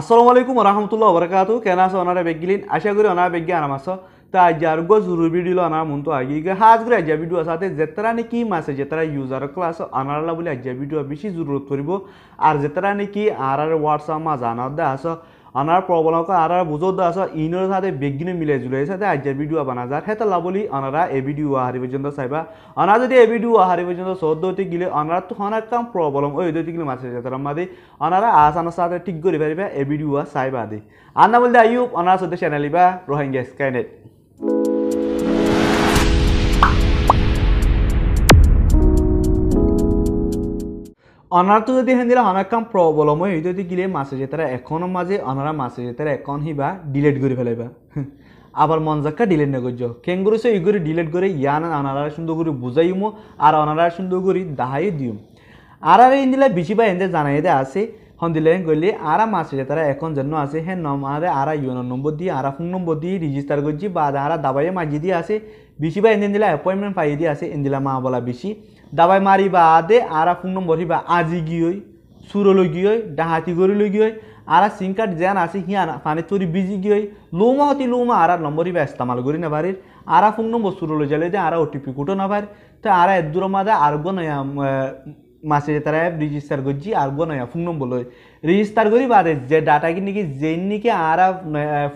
আসসালামু আলাইকুম রহমতুল্লাহ বরকাত কেন আছো ওনারা বেগিলিন আশা করি ওনারা বেগে আরাম আছো তা আজ আর গো জরুর ভিডিও আনার মন তো আগে গে হাজ করে আজ্ঞা ভিডিও আসাতে যেতারা নাকি মাসে যেতারা ইউজার ক্লাস আনারলা বলে আজ্ঞা ভিডিও বেশি জরুরত করব আর যেতারা নাকি আর আর হোয়াটসঅ্যাপ মাঝে আনার দা আছো আনাৰ প্ৰবলতা আনাৰ বুজত আছে ইনৰ সাথে বেগিনে মিলে জুলাই সাথে আজ্যার ভিডিও বানা যার হেতা লাবলি আনারা এ ভিডিও আহারি পর্যন্ত চাইবা আনা যদি এ ভিডিও আহারি পর্যন্ত সদ্যতে গিলে আনারা তো হনার কাম প্রবলম ওই দৈতে গিলে মাছে যেতারা মাদে আনারা আস আনার সাথে ঠিক করে পারিবা এ ভিডিও চাইবা দে আনা বলতে আইব আনারা সদ্য চ্যানেলিবা রোহিঙ্গা স্কাইনেট অনার তো যদি হেন্দিলে অনেক কাম প্রবলময় হয়ে যদি গিলে মাছে যেতারা এখনো মাঝে অনারা মাছে যেতারা এখন হিবা ডিলেট করে ফেলাইবা আবার মন যাক্কা ডিলেট না করছ কেঙ্গুরু সে ইগুরি ডিলেট করে ইয়ান অনারা সুন্দর করে বুঝাইম আর অনারা সুন্দর করে দাহাই দিম আর আর ইন্দিলা বেশি বা এন্দে জানাই দে আছে হন্দিলেন গলি আর মাসে যে এখন জন্য আছে হ্যাঁ নমারে আর ইউন নম্বর দিয়ে আর ফোন নম্বর দিয়ে রেজিস্টার করছি বা আর দাবাইয়ে মাঝি দিয়ে আছে বেশি বা এন্দিন দিলা অ্যাপয়েন্টমেন্ট পাইয়ে দিয়ে আছে এন্দিলা মা বলা বেশি দাবাই মারিবা আদে আরা ফোন নম্বর হিবা আজি গিয়ই সুরলৈ গিয়ই ডাহাতি গরিলৈ গিয়ই আরা সিম কার্ড জ্যান আছে হিয়া পানি তরি বিজি গিয়ই লোমা হতি লোমা আর নম্বর হিবা ইস্তেমাল করি না বাড়ির আরা ফোন নম্বর সুরলৈ জ্বালিয়ে দে আরা ওটিপি কুটো না ভার তো আরা এদুর মাদা আরগো নয়া মাছে তাৰ ৰেজিষ্টাৰ কৰি যি আৰ্গ নয়া ফোন নম্বৰলৈ ৰেজিষ্টাৰ কৰি বাদে যে ডাটা কিনি নেকি যেন নেকি আৰ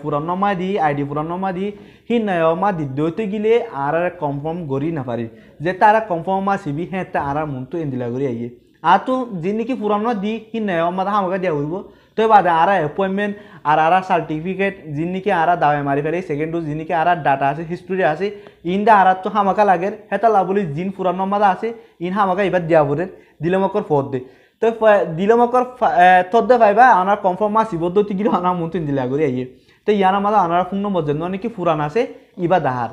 পুৰণ নমা দি আই ডি পুৰণ নমা দি সি নয় মা দিদ্যতে গিলে আৰ কনফাৰ্ম কৰি নাপাৰি যে তাৰ কনফাৰ্ম মা চিবি হে তাৰ আৰ মনটো এন্দিলা কৰি আহিয়ে আৰু তোৰ যেন নেকি পুৰণ দি সি নয় মা সামগ্ৰী দিয়া কৰিব তো এবার आरा एपॉइंटमेंट আর আরা সার্টিফিকেট যিনিকে আরা দাওয়ায় মারি ফেলে সেকেন্ড ডোজ যিনিকে আরা ডাটা আছে হিস্ট্রি আছে ইনডা আরা তো হামাকা লাগে হেতা লাবলি জিন পুরানো মাদা আছে ইন হামাকা এবার দিয়া পরে দিলমকর ফদ দে তো দিলমকর থদ্দে পাইবা আনার কনফার্ম মাস ইবদ্ধ টিকির আনার মন্ত্রী দিলা করে আইয়ে তো ইয়ানা মাদা আনার পূর্ণ মজন্য নাকি পুরান আছে ইবা দাহার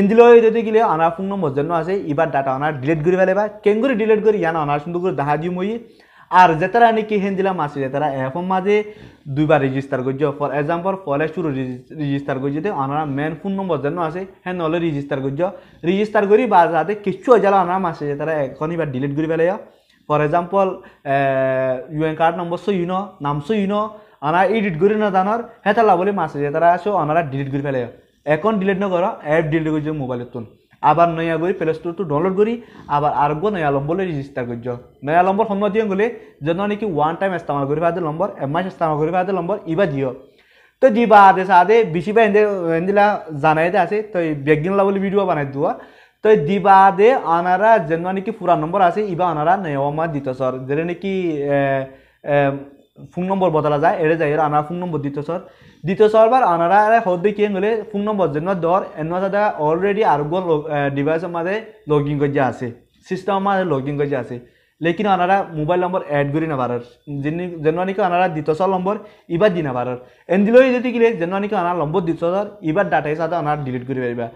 এন্দিল যদি গেলে আনার নম্বর মজন্য আছে ইবার ডাটা অনার ডিলিট করে ফেলে বা কেন করে ডিলিট করে ইয়ানা অনার সুন্দর করে দাহা দিয়ে মই আর যেতারা নাকি হেনদিলাম আছে যেতারা এখন মাঝে দুইবার রেজিস্টার করছে ফর এক্সাম্পল ফলে শুরু রেজিস্টার করছে তো আনারা মেন ফোন নম্বর যেন আছে হ্যাঁ নলে রেজিস্টার করছ রেজিস্টার করি বা যাতে কিছু যাল আনারাম আছে যেতারা এখন এবার ডিলিট করে পেলে for example UN card number so you know নাম সো ইউনো আনারা এডিট করি না জানার হ্যাঁ তালা বলে মাসে যেতারা আসো আনারা ডিলিট করে ফেলে এখন ডিলিট না করো অ্যাপ ডিলিট করছে মোবাইলের তুন আবাৰ নয়া কৰে প্লে স্টোৰ ডাউনলোড আবাৰ আৰু গৈ নয়া ৰেজিষ্টাৰ কৰি কৰছ নয়া নম্বৰ সম্মত দিয়ে গ'লে যেন নেকি ওৱান টাইম ইস্তেমাল কৰে ফেলা নম্বৰ এম আই ইস্তেমাল কৰিব ফেলা নম্বর ইবা দিয় তো দিবা আদে সাদে বেশি বা এনদিলা জানাই দে আছে তো বেগিন লা ভিডিঅ' বনাই বানাই তই তো দিবা আদে অনারা যেন নাকি পুরা নম্বর আছে ইবা অনারা নয়া মা দিত সর যেনে নেকি ফোন নম্বৰ বদলা যায় এৰে যায় আনাৰ ফোন নম্বৰ দ্বিতীয় চৰ দ্বিতীয় চৰ বাৰ আনাৰা এৰে সদায় কি হ'লে ফোন নম্বৰ যেনিবা দৰ এনেকুৱা দাদা অলৰেডি আৰোগ্য ডিভাইচৰ মাজে লগ ইন কৰি দিয়া আছে ছিষ্টেমৰ মাজে লগ ইন কৰি দিয়া আছে লেকিন অনাৰা মোবাইল নম্বৰ এড কৰি নাপাৰৰ যেনে অনাৰা দ্বিতীয় চৰ নম্বৰ ইবাৰ দি নাপাৰ এন দিলেও যদি কিলে যেনিবা অনাৰ নম্বৰ দ্বিতীয় ছাৰ ইবাৰ ডাটা হিচাপে অনাৰ ডিলিট কৰি পাৰিবা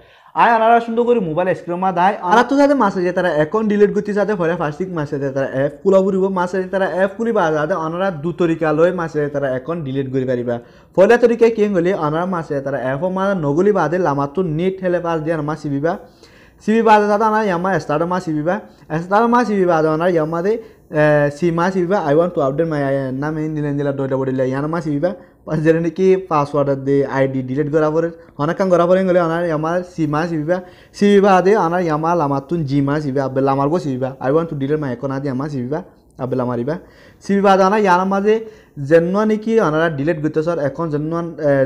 আয় আনারা সুন্দর করে মোবাইল স্ক্রিনমা দায় আর তো যাতে মাসে যে তারা অ্যাকাউন্ট ডিলিট করতে যাতে ফলে ফার্স্টিক মাসে যে তারা অ্যাপ খোলা ফুরিব মাসে তারা অ্যাপ খুলিবা যাতে আনারা দু তরিকা লয় মাসে তারা অ্যাকাউন্ট ডিলিট করে পারিবা ফলে তরিকা কি হলে আনারা মাসে তারা অ্যাপও মারা নগলি বাদে লামাতো নেট হেলে পাস দিয়ে আমার সিবিবা সিবি বাদে দাদা আমার ইয়ামা স্টার মা সিবিবা বা স্টার মা সিবি বাদ আমার ইয়ামাদে সি মা সিবিবা I want to update my নাম দিলেন দিলা ডোটা বডিলা ইয়ান মা সিবিবা যেনে নেকি পাছৱৰ্ডত দি আই ডি ডিলেট কৰাবৰে অনেকখন কৰাবলৈ গ'লে অনাৰ ইয়াৰ চিমা চিবিবা চিবিবা আদি অনাৰ ইয়াৰ লামাৰটোন জিমা চিবিবা আবেল আমাৰ গৈ চিবিবা আই ৱান টু ডিলেট মাহেকৰ আদি আমাৰ চিবিবা আবেলা মাৰিবা দিবা চিবিবা আদি অনাৰ ইয়াৰ মাজে যেনুৱা নেকি অনাৰ ডিলিট গৈ তাৰ এখন যেনুৱা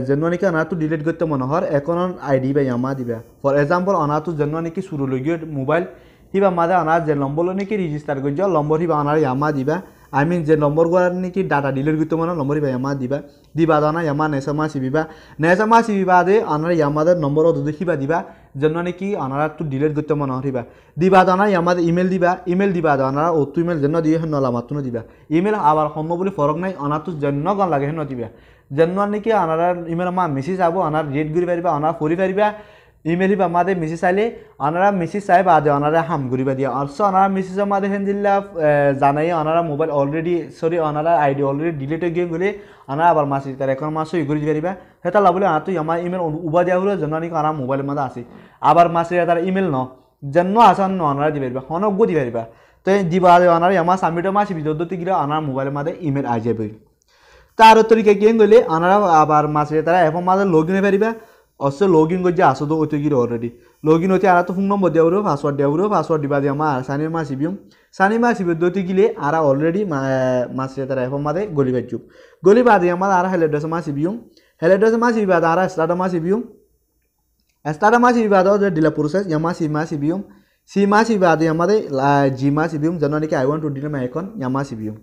যেনুৱা নেকি অনাৰটো ডিলিট গৈ মনোহৰ এখন আই ডি বা ইয়াৰ দিবা ফৰ এক্সাম্পল অনাটো যেনুৱা নেকি চুৰলৈ গৈ মোবাইল সি বা মাজে অনাৰ যে নম্বৰলৈ নেকি ৰেজিষ্টাৰ কৰি যোৱা নম্বৰ সি বা অনাৰ ইয়াৰ দিবা আই মিন যে নম্বর গুলা নাকি ডাটা ডিলিট করতে মানে নম্বর ইবা ইয়ামা দিবা দিবা দানা ইয়ামা নেসমা সিবিবা নেসমা সিবিবা দে আনার ইয়ামাদের নম্বর অদু দেখিবা দিবা যেন নেকি আনারা তো ডিলিট করতে মানে হরিবা দিবা দানা ইয়ামাদের ইমেইল দিবা ইমেইল দিবা দানা ও তু ইমেল যেন দিয়ে হেন নলামা ন দিবা ইমেইল আৱাৰ সম্ম বুলি ফৰক নাই অনা তো যেন গান লাগে হেন দিবা জন্ম নেকি আনারা ইমেইল আমার মেছেজ আবো আনার রেড করি পারিবা আনার ফুরি পারিবা ইমেলি বা মাদে মিছি চাইলে অনারা মিছি চাই বা আদে অনারা হামগুড়ি বা দিয়ে অলসো অনারা মিছি চাই মাদে হেন দিল্লা জানাই অনাৰা মোবাইল অলৰেডি সৰি অনাৰা আইডি অলৰেডি ডিলিট হৈ গিয়ে গেলে অনারা আবার মাসি তার এখন মাস ইয়ে ঘুরি যাই বা সেটা লাভলে আতো আমার ইমেল উবা দেওয়া হলে জানানি অনারা মোবাইল মাদে আসি আবার মাসি তার ইমেল ন জন্ম আসা ন অনারা দিবে অনগ্য দিবে তো দিব আদে অনারা আমার সাবমিট মাসি বিদ্যুতি গিলে অনারা মোবাইল মাদে ইমেল আই যাবে তার তরিকা কি গেলে অনারা আবার মাসে তারা এখন মাদে লগ্ন হৈ পারিবা असो इन कर आसा तो वयतगीर ऑलरेडी इन वयता आरा तो फोन नंबर दिया पासवर्ड दिया पासवर्ड दिबा दिया मा साने मा सिबियम सानी मा सिबियो दो गिले आरा ऑलरेडी से तरह एफ मारे गोली बाजू गोली बाद दिया मा आरा हेलो एड्रेस मा सिबियम हेलो एड्रेस मा सिबी बाद आरा स्टार्ट मा सिबियम स्टार्ट मा सिबी बाद और डिला प्रोसेस यमा सी मा सिबियम सी मा सिबी बाद हमारे जी मा सिबियम जनो ने I want to delete my icon यमा सिबियम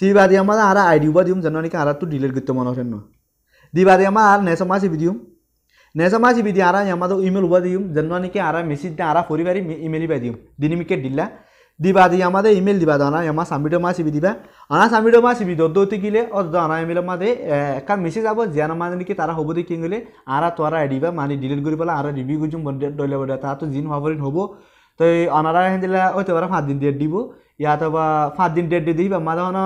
सी बाद हमारे आरा आई डी बा दियम जनो ने आरा तू डिलेट गुत्ते मन दी बाद हमारा आर नेसमा सिबी दियम नेजा माजी आरा నిజమాజీ బిది ఆరా యమదు ఇమెయిల్ ఉబదియం జన్వానికి ఆరా మెసేజ్ ఆరా ఫోరివారి ఇమెయిల్ ఇబదియం దీనిమికే दियुम दिनी मिके इमेल दिबा ईमेल दिबा दाना यहाँ सामिटो मासी भी दिबा आना सामिटो मासी भी दद दति किले और दाना इमेल हमारे एक मेसेज आबो ज्यादा माने कि तारा होबो दि किंगले आरा तोरा एडीबा माने डिलीट करि पाला आरा रिव्यू गुजुम बंदे डले बड़ा ता तो जिन फावरिन होबो तो अनारा हेंदिला दिला ओ तेरा फाँच दिन डेट दिबो या तो फाँच दिन डेट दे दी मादा होना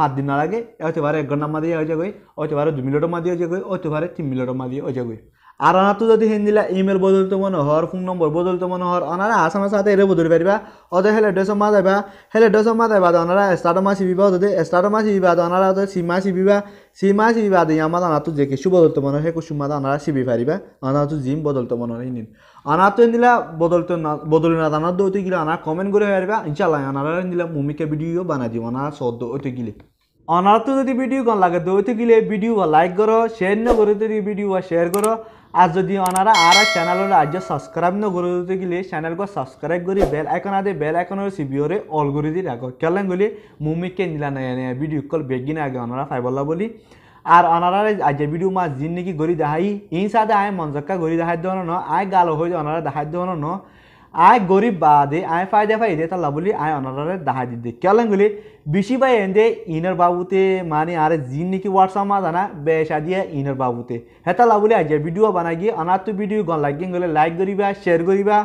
फाँच दिन ना लगे और तेरा एक घंटा मा दिए हो जाए और तेरा दो मिनट मा दिए हो जाए और तेरा तीन मिनट मा दिए हो जाए আর অনাতো যদি হিন্দিলা ইমেল বদলতে মনে হওয়ার ফোন নম্বর বদলতে মনে হওয়ার অনারা আসামের সাথে এর বদলি পারিবা অত হলে ডেসো মা যাইবা হলে ডেসো মা যাইবা অনারা স্টার্ট মাস বিবা যদি স্টার্ট মাস বিবা অনারা যদি সীমা সিবিবা সীমা সিবিবা দিয়ে আমার অনাতো যে কিছু বদলতে মনে হয় কুসুম মাদা অনারা সিবি পারিবা অনাতো জিম বদলতে মনে হয় নিন অনাতো হিন্দিলা বদলতে না বদলি না জানার দৌতে গিলে অনারা কমেন্ট করে পারিবা ইনশাল্লাহ অনারা হিন্দিলা মুমিকে ভিডিও বানা দিব অনারা সদ্য অতি গিলে অনারত যদি ভিডিও কন লাগে দৌড়তে গেলে ভিডিও লাইক করো শেয়ার ন করো যদি ভিডিও শেয়ার করো আর যদি অনারা আর চ্যানেল আজ সাবস্ক্রাইব ন করে দিতে গেলে চ্যানেলকে সাবস্ক্রাইব করে বেল আইকন আদে বেল আইকনের সিবিওরে অল করে দিয়ে রাখো কেলেন গলি মুমিকে নিলা নয়া নয়া ভিডিও কল বেগিন আগে অনারা ফাইবলা বলি আর অনারা আজ ভিডিও মা জিন নাকি গড়ি দেখাই ইন সাদে আয় মনজক্কা গড়ি দেখাই দেওয়ানো ন আয় গাল হয়ে অনারা দেখাই দেওয়ানো ন আয় গরিব বাদে আয় ফাইদে ফাই দে তাল্লা বলি আয় অনারে দাহা দিদি কেলেঙ্গুলি বিশি ভাই এন্দে ইনার বাবুতে মানে আরে জিন নাকি হোয়াটসঅ্যাপ মা জানা বেশা দিয়ে ইনার বাবুতে হেতা লাবলি আজ ভিডিও বানাগিয়ে অনাথ ভিডিও গন লাগিয়ে গেলে লাইক করিবা শেয়ার করিবা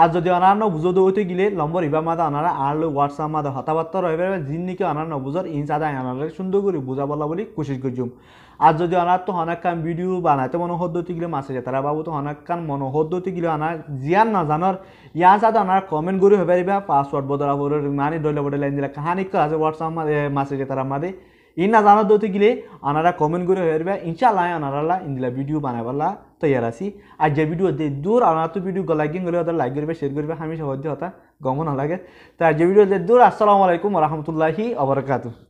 আর যদি অনান্য বুঝোদ হইতে গিলে লম্বর ইবা মাদা অনারা আর লো হোয়াটসঅ্যাপ মাদা হতাবার্তা রয়েবে জিন্নিকে অনান্য বুঝর ইঞ্চ আদা আনালে সুন্দর করে বুঝা বলা বলি কোশিশ করছুম আর যদি অনার তো হনাক্কান ভিডিও বানাইতে মনোহদ্যতি গিলে মাসে তারা বাবু তো হনাক্কান মনোহদ্যতি গিলে অনার জিয়ার না জানার ইয়ার সাথে অনার কমেন্ট করে হয়ে পারিবা পাসওয়ার্ড বদলা মানে ডলে বদলে লাইন দিলে কাহানিক আছে হোয়াটসঅ্যাপ মাসে তারা মাদে ইনা জানা দৌতে গেলে আনারা কমেন্ট করে হয়ে যাবে ইনশাল্লাহ আনারালা ইন্দিলা ভিডিও বানাবাল্লা তৈয়ার আছি আর যে ভিডিও দে দূর আনারা তো ভিডিও লাইকিং করবে ওদের লাইক করবে শেয়ার করবে আমি সহজে হতা গমন লাগে তো আর যে ভিডিও দে দূর আসসালামু আলাইকুম রহমতুল্লাহি আবরকাত